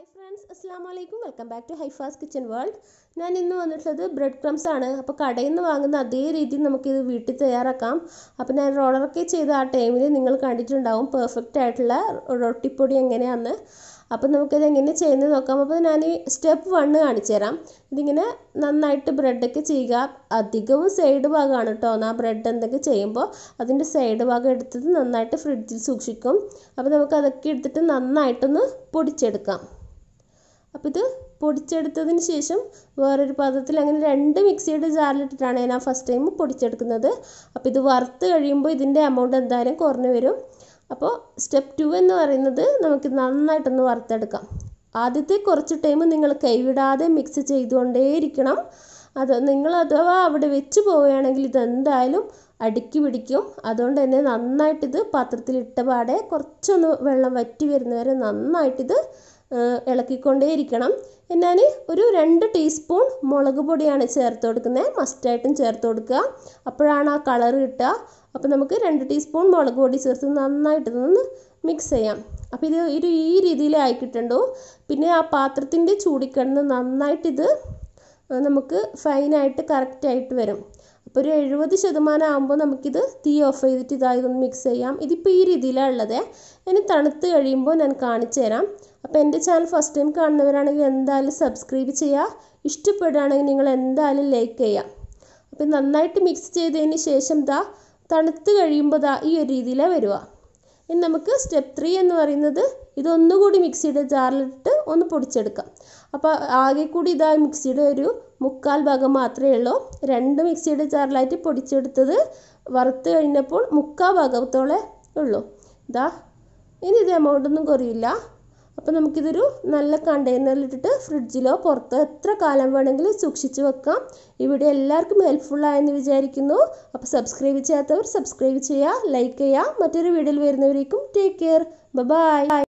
hi friends അസ്സാം വലൈക്കും welcome back to Haifa's kitchen world ഞാൻ ഇന്ന് വന്നിട്ടുള്ളത് ബ്രെഡ് ക്രംസ് ആണ് അപ്പോൾ കടയിൽ നിന്ന് വാങ്ങുന്ന അതേ രീതിയിൽ നമുക്കിത് വീട്ടിൽ തയ്യാറാക്കാം അപ്പോൾ ഞാൻ റോളറൊക്കെ ചെയ്ത് ആ ടൈമിൽ നിങ്ങൾ കണ്ടിട്ടുണ്ടാവും പെർഫെക്റ്റ് ആയിട്ടുള്ള റൊട്ടിപ്പൊടി എങ്ങനെയാണെന്ന് അപ്പോൾ നമുക്കിത് എങ്ങനെ ചെയ്യുന്നത് നോക്കാം അപ്പോൾ ഞാൻ ഈ സ്റ്റെപ്പ് വണ്ണ് കാണിച്ചു തരാം ഇതിങ്ങനെ നന്നായിട്ട് ബ്രെഡൊക്കെ ചെയ്യുക അധികവും സൈഡ് ഭാഗമാണ് കേട്ടോ ആ ബ്രെഡ് എന്തൊക്കെ ചെയ്യുമ്പോൾ അതിൻ്റെ സൈഡ് ഭാഗം എടുത്തത് നന്നായിട്ട് ഫ്രിഡ്ജിൽ സൂക്ഷിക്കും അപ്പോൾ നമുക്ക് അതൊക്കെ എടുത്തിട്ട് നന്നായിട്ടൊന്ന് പൊടിച്ചെടുക്കാം അപ്പോൾ ഇത് പൊടിച്ചെടുത്തതിന് ശേഷം വേറൊരു പാത്രത്തിൽ അങ്ങനെ രണ്ട് മിക്സിയുടെ ജാറിലിട്ടിട്ടാണ് ഞാൻ ഫസ്റ്റ് ടൈം പൊടിച്ചെടുക്കുന്നത് അപ്പോൾ ഇത് വറുത്ത് കഴിയുമ്പോൾ ഇതിൻ്റെ എമൗണ്ട് എന്തായാലും കുറഞ്ഞു വരും അപ്പോൾ സ്റ്റെപ്പ് ടു എന്ന് പറയുന്നത് നമുക്ക് നന്നായിട്ടൊന്ന് വറുത്തെടുക്കാം ആദ്യത്തെ കുറച്ച് ടൈം നിങ്ങൾ കൈവിടാതെ മിക്സ് ചെയ്തുകൊണ്ടേയിരിക്കണം അത് നിങ്ങൾ അഥവാ അവിടെ വെച്ച് പോവുകയാണെങ്കിൽ ഇതെന്തായാലും അടുക്കി പിടിക്കും അതുകൊണ്ട് തന്നെ നന്നായിട്ടിത് പാത്രത്തിലിട്ട പാടെ കുറച്ചൊന്ന് വെള്ളം വറ്റി വരുന്നവരെ നന്നായിട്ടിത് ഇളക്കിക്കൊണ്ടേയിരിക്കണം എന്നാൽ ഒരു രണ്ട് ടീസ്പൂൺ മുളക് പൊടിയാണ് ചേർത്ത് കൊടുക്കുന്നത് മസ്റ്റായിട്ടും ചേർത്ത് കൊടുക്കുക അപ്പോഴാണ് ആ കളർ കിട്ടുക അപ്പോൾ നമുക്ക് രണ്ട് ടീസ്പൂൺ മുളക് പൊടി ചേർത്ത് നന്നായിട്ട് നിന്ന് മിക്സ് ചെയ്യാം അപ്പോൾ ഇത് ഈ രീതിയിലായി കിട്ടണ്ടോ പിന്നെ ആ പാത്രത്തിൻ്റെ ചൂടിക്കിടന്ന് നന്നായിട്ടിത് നമുക്ക് ഫൈനായിട്ട് കറക്റ്റായിട്ട് വരും അപ്പോൾ ഒരു എഴുപത് ശതമാനം ആകുമ്പോൾ നമുക്കിത് തീ ഓഫ് ചെയ്തിട്ട് ഇതായതൊന്ന് മിക്സ് ചെയ്യാം ഇതിപ്പോൾ ഈ രീതിയിലാണ് ഉള്ളത് ഇനി തണുത്ത് കഴിയുമ്പോൾ ഞാൻ കാണിച്ചു തരാം അപ്പോൾ എൻ്റെ ചാനൽ ഫസ്റ്റ് ടൈം കാണുന്നവരാണെങ്കിൽ എന്തായാലും സബ്സ്ക്രൈബ് ചെയ്യുക ഇഷ്ടപ്പെടുകയാണെങ്കിൽ നിങ്ങൾ എന്തായാലും ലൈക്ക് ചെയ്യാം അപ്പോൾ നന്നായിട്ട് മിക്സ് ചെയ്തതിന് ശേഷം ദാ തണുത്ത് കഴിയുമ്പോൾ ദാ ഈ ഒരു രീതിയിലാണ് വരിക ഇനി നമുക്ക് സ്റ്റെപ്പ് ത്രീ എന്ന് പറയുന്നത് ഇതൊന്നുകൂടി മിക്സിയുടെ ജാറിലിട്ട് ഒന്ന് പൊടിച്ചെടുക്കാം അപ്പോൾ ആകെ കൂടി ഇതാ മിക്സിയുടെ ഒരു മുക്കാൽ ഭാഗം മാത്രമേ ഉള്ളൂ രണ്ട് മിക്സിയുടെ ജാറിലായിട്ട് പൊടിച്ചെടുത്തത് വറുത്ത് കഴിഞ്ഞപ്പോൾ മുക്കാൽ ഭാഗത്തോളെ ഉള്ളൂ ഇതാ ഇനി ഇത് ഒന്നും കുറയില്ല അപ്പോൾ നമുക്കിതൊരു നല്ല കണ്ടെയ്നറിലിട്ടിട്ട് ഫ്രിഡ്ജിലോ പുറത്തോ എത്ര കാലം വേണമെങ്കിലും സൂക്ഷിച്ചു വെക്കാം ഈ വീഡിയോ എല്ലാവർക്കും ഹെൽപ്ഫുള്ളായെന്ന് വിചാരിക്കുന്നു അപ്പോൾ സബ്സ്ക്രൈബ് ചെയ്യാത്തവർ സബ്സ്ക്രൈബ് ചെയ്യുക ലൈക്ക് ചെയ്യുക മറ്റൊരു വീഡിയോയിൽ വരുന്നവരേക്കും ടേക്ക് കെയർ ബൈ